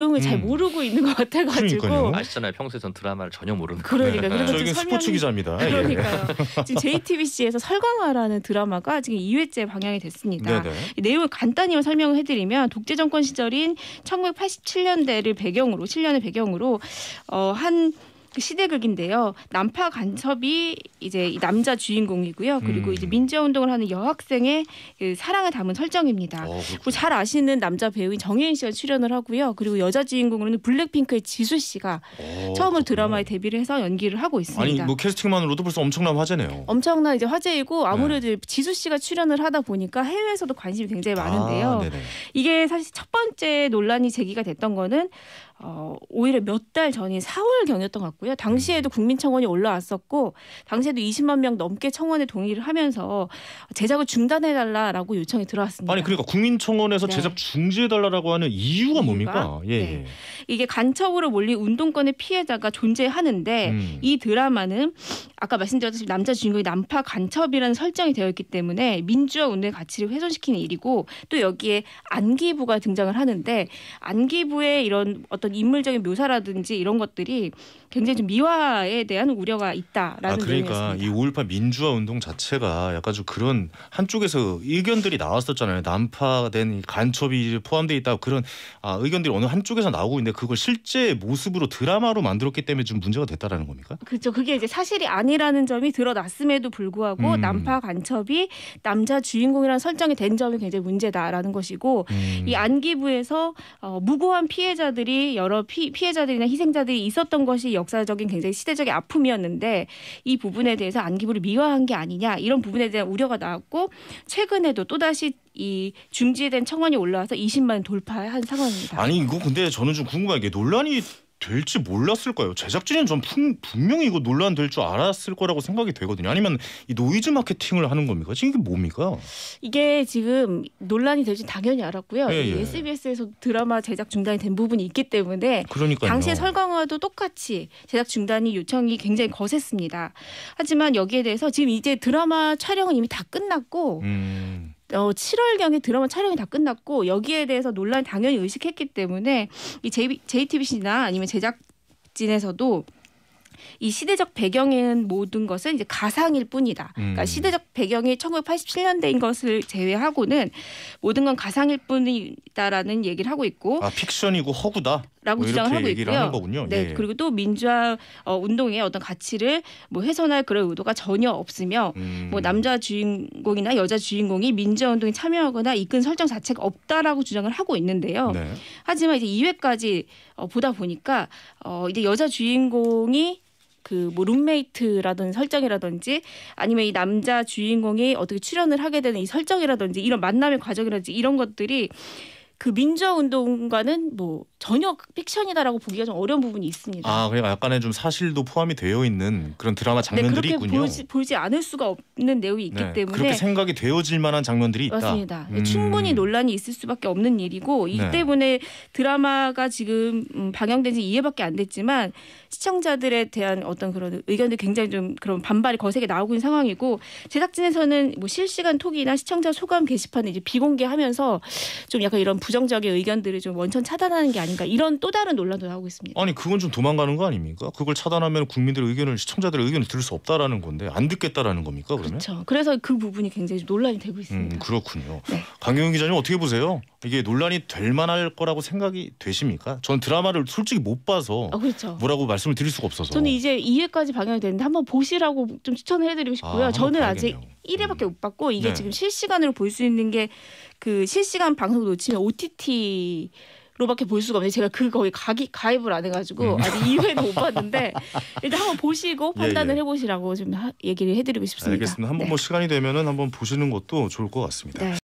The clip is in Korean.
내용을 잘 음. 모르고 있는 것 같아가지고 그러니까요. 아시잖아요. 평소에 전 드라마를 전혀 모르는 그러니까 그래서 아, 저희는 스포츠 기자입니다. 예, 예. 그러니까요. 지금 JTBC에서 설강화라는 드라마가 지금 2회째 방향이 됐습니다. 네네. 네. 내용을 간단히만 설명을 해드리면 독재 정권 시절인 1987년대를 배경으로 7년을 배경으로 어, 한그 시대극인데요. 남파 간첩이 이제 남자 주인공이고요. 그리고 음. 이제 민주화 운동을 하는 여학생의 그 사랑을 담은 설정입니다. 어, 그리고 잘 아시는 남자 배우인 정혜인 씨가 출연을 하고요. 그리고 여자 주인공으로는 블랙핑크의 지수 씨가 어, 처음으로 그렇구나. 드라마에 데뷔를 해서 연기를 하고 있습니다. 아니 뭐 캐스팅만으로도 벌써 엄청난 화제네요. 엄청난 이제 화제이고 아무래도 네. 지수 씨가 출연을 하다 보니까 해외에서도 관심이 굉장히 많은데요. 아, 이게 사실 첫 번째 논란이 제기가 됐던 거는 어, 오히려 몇 달 전인 4월 경이었던 것 같고요. 당시에도 네. 국민청원이 올라왔었고 당시에도 20만 명 넘게 청원에 동의를 하면서 제작을 중단해 달라라고 요청이 들어왔습니다. 아니 그러니까 국민청원에서 네. 제작 중지해 달라라고 하는 이유가, 이유가? 뭡니까? 예. 네. 예. 이게 간첩으로 몰린 운동권의 피해자가 존재하는데 음. 이 드라마는 아까 말씀드렸듯이 남자 주인공이 남파 간첩이라는 설정이 되어 있기 때문에 민주화 운동의 가치를 훼손시키는 일이고 또 여기에 안기부가 등장을 하는데 안기부의 이런 어떤 어떤 인물적인 묘사라든지 이런 것들이 굉장히 좀 미화에 대한 우려가 있다라는 아, 그러니까 내용이었습니다. 이 우울파 민주화 운동 자체가 약간 좀 그런 한쪽에서 의견들이 나왔었잖아요. 난파된 간첩이 포함돼 있다 고 그런 아, 의견들이 어느 한쪽에서 나오고 있는데 그걸 실제 모습으로 드라마로 만들었기 때문에 좀 문제가 됐다라는 겁니까? 그렇죠. 그게 이제 사실이 아니라는 점이 드러났음에도 불구하고 음. 난파 간첩이 남자 주인공이라는 설정이 된 점이 굉장히 문제다라는 것이고 음. 이 안기부에서 어, 무고한 피해자들이 여러 피, 피해자들이나 희생자들이 있었던 것이 역사적인 굉장히 시대적인 아픔이었는데 이 부분에 대해서 안기부를 미화한 게 아니냐 이런 부분에 대한 우려가 나왔고 최근에도 또다시 이 중지된 청원이 올라와서 20만 돌파한 상황입니다. 아니 이거 근데 저는 좀 궁금한 게 논란이 될지 몰랐을 거예요. 제작진은 전 풍, 분명히 이거 논란 될 줄 알았을 거라고 생각이 되거든요. 아니면 이 노이즈 마케팅을 하는 겁니까? 지금 이게 뭡니까? 이게 지금 논란이 될지 당연히 알았고요. 예, 예. SBS에서 드라마 제작 중단이 된 부분이 있기 때문에 그러니까요. 당시에 설강화도 똑같이 제작 중단이 요청이 굉장히 거셌습니다. 하지만 여기에 대해서 지금 이제 드라마 촬영은 이미 다 끝났고 음. 어, 7월경에 드라마 촬영이 다 끝났고 여기에 대해서 논란 당연히 의식했기 때문에 이 JB, JTBC나 아니면 제작진에서도 이 시대적 배경인 모든 것은 이제 가상일 뿐이다. 그러니까 음. 그러니까 시대적 배경이 1987년대인 것을 제외하고는 모든 건 가상일 뿐이다라는 얘기를 하고 있고. 아 픽션이고 허구다. 라고 뭐 주장을 하고 있고요. 네, 예. 그리고 또 민주화 어, 운동의 어떤 가치를 뭐 훼손할 그런 의도가 전혀 없으며 음. 뭐 남자 주인공이나 여자 주인공이 민주화 운동에 참여하거나 이끈 설정 자체가 없다라고 주장을 하고 있는데요. 네. 하지만 이제 2회까지 어, 보다 보니까 어, 이제 여자 주인공이 그뭐 룸메이트라든 설정이라든지 아니면 이 남자 주인공이 어떻게 출연을 하게 되는 이 설정이라든지 이런 만남의 과정이라든지 이런 것들이 그 민주화 운동과는 뭐 전혀 픽션이다라고 보기가 좀 어려운 부분이 있습니다. 아, 그러니까 약간의 좀 사실도 포함이 되어 있는 그런 드라마 장면들이 네, 그렇게 있군요. 보지, 보지 않을 수가 없는 내용이 있기 네, 때문에 그렇게 생각이 되어질 만한 장면들이 있다. 맞습니다. 네, 음. 충분히 논란이 있을 수밖에 없는 일이고 이 네. 때문에 드라마가 지금 음, 방영된 지 2회밖에 안 됐지만 시청자들에 대한 어떤 그런 의견들 굉장히 좀 그런 반발이 거세게 나오고 있는 상황이고 제작진에서는 뭐 실시간 톡이나 시청자 소감 게시판을 이제 비공개하면서 좀 약간 이런 부정적인 의견들을 좀 원천 차단하는 게 아닌가 이런 또 다른 논란도 나오고 있습니다. 아니 그건 좀 도망가는 거 아닙니까? 그걸 차단하면 국민들의 의견을 시청자들의 의견을 들을 수 없다라는 건데 안 듣겠다라는 겁니까 그러면? 그렇죠. 그래서 그 부분이 굉장히 논란이 되고 음, 있습니다. 음, 그렇군요. 네. 강경윤 기자님 어떻게 보세요? 이게 논란이 될 만할 거라고 생각이 되십니까? 저는 드라마를 솔직히 못 봐서 아, 그렇죠. 뭐라고 말씀을 드릴 수가 없어서 저는 이제 2회까지 방영이 되는데 한번 보시라고 좀 추천을 해드리고 싶고요. 아, 저는 아직 1회밖에 못 봤고 이게 네. 지금 실시간으로 볼 수 있는 게 그 실시간 방송 놓치면 OTT 로밖에 볼 수가 없는데 제가 그 거기 가기 가입을 안 해가지고 음. 아직 2회도 못 봤는데 일단 한번 보시고 예, 판단을 예, 예. 해보시라고 좀 하, 얘기를 해드리고 싶습니다. 알겠습니다. 한번 네. 뭐 시간이 되면은 한번 보시는 것도 좋을 것 같습니다. 네.